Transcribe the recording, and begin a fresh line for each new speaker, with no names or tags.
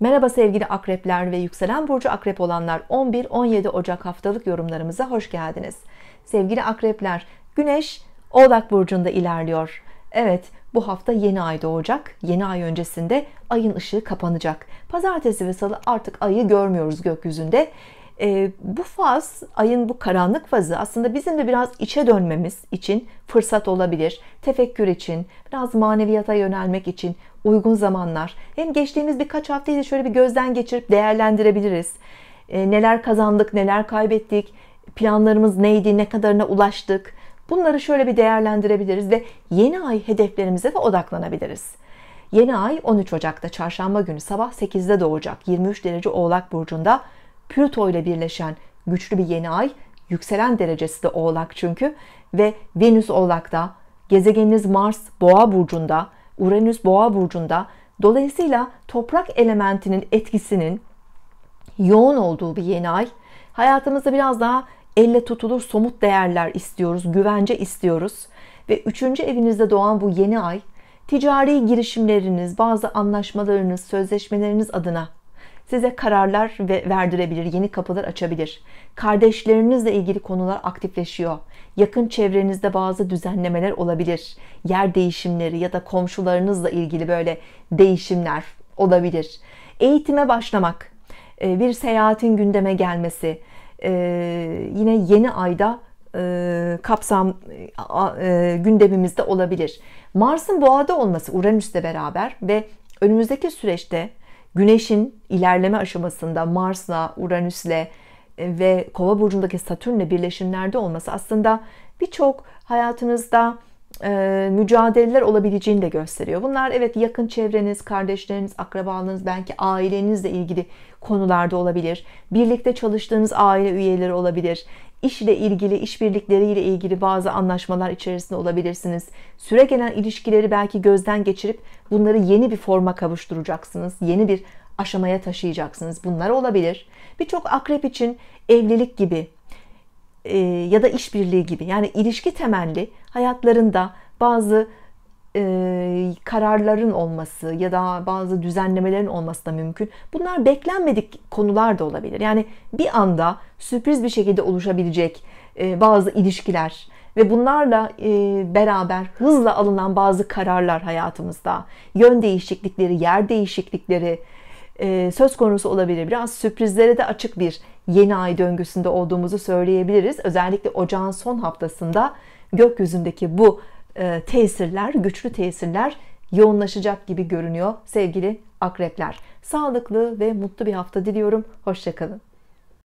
Merhaba sevgili akrepler ve yükselen burcu akrep olanlar 11-17 Ocak haftalık yorumlarımıza hoş geldiniz. Sevgili akrepler, Güneş Oğlak burcunda ilerliyor. Evet, bu hafta yeni ay doğacak. Yeni ay öncesinde ayın ışığı kapanacak. Pazartesi ve salı artık ayı görmüyoruz gökyüzünde. E, bu faz, ayın bu karanlık fazı aslında bizim de biraz içe dönmemiz için fırsat olabilir. Tefekkür için, biraz maneviyata yönelmek için uygun zamanlar. Hem geçtiğimiz birkaç haftayı da şöyle bir gözden geçirip değerlendirebiliriz. E, neler kazandık, neler kaybettik, planlarımız neydi, ne kadarına ulaştık. Bunları şöyle bir değerlendirebiliriz ve yeni ay hedeflerimize de odaklanabiliriz. Yeni ay 13 Ocak'ta çarşamba günü sabah 8'de doğacak. 23 derece Oğlak burcunda Plüto ile birleşen güçlü bir yeni ay yükselen derecesi de oğlak çünkü ve Venüs oğlakta gezegeniniz Mars boğa burcunda Uranüs boğa burcunda dolayısıyla toprak elementinin etkisinin yoğun olduğu bir yeni ay hayatımızda biraz daha elle tutulur somut değerler istiyoruz güvence istiyoruz ve üçüncü evinizde doğan bu yeni ay ticari girişimleriniz bazı anlaşmalarınız sözleşmeleriniz adına size kararlar ve verdirebilir, yeni kapılar açabilir. Kardeşlerinizle ilgili konular aktifleşiyor. Yakın çevrenizde bazı düzenlemeler olabilir. Yer değişimleri ya da komşularınızla ilgili böyle değişimler olabilir. Eğitime başlamak, e, bir seyahatin gündeme gelmesi, e, yine yeni ayda e, kapsam gündemimizde olabilir. Mars'ın boğada olması Uranüs'le beraber ve önümüzdeki süreçte Güneş'in ilerleme aşamasında Mars'la, Uranüs'le e, ve Kova burcundaki Satürn'le birleşimlerde olması aslında birçok hayatınızda e, mücadeleler olabileceğini de gösteriyor. Bunlar evet yakın çevreniz, kardeşleriniz, akrabalarınız, belki ailenizle ilgili konularda olabilir. Birlikte çalıştığınız aile üyeleri olabilir. İşle ilgili, işbirlikleriyle ilgili bazı anlaşmalar içerisinde olabilirsiniz. Süre gelen ilişkileri belki gözden geçirip bunları yeni bir forma kavuşturacaksınız. Yeni bir aşamaya taşıyacaksınız. Bunlar olabilir. Birçok akrep için evlilik gibi e, ya da işbirliği gibi yani ilişki temelli hayatlarında bazı e, kararların olması ya da bazı düzenlemelerin olması da mümkün. Bunlar beklenmedik konular da olabilir. Yani bir anda sürpriz bir şekilde oluşabilecek e, bazı ilişkiler ve bunlarla e, beraber hızla alınan bazı kararlar hayatımızda, yön değişiklikleri, yer değişiklikleri, e, söz konusu olabilir. Biraz sürprizlere de açık bir yeni ay döngüsünde olduğumuzu söyleyebiliriz. Özellikle ocağın son haftasında gökyüzündeki bu e, tesirler, güçlü tesirler yoğunlaşacak gibi görünüyor sevgili akrepler. Sağlıklı ve mutlu bir hafta diliyorum. Hoşçakalın.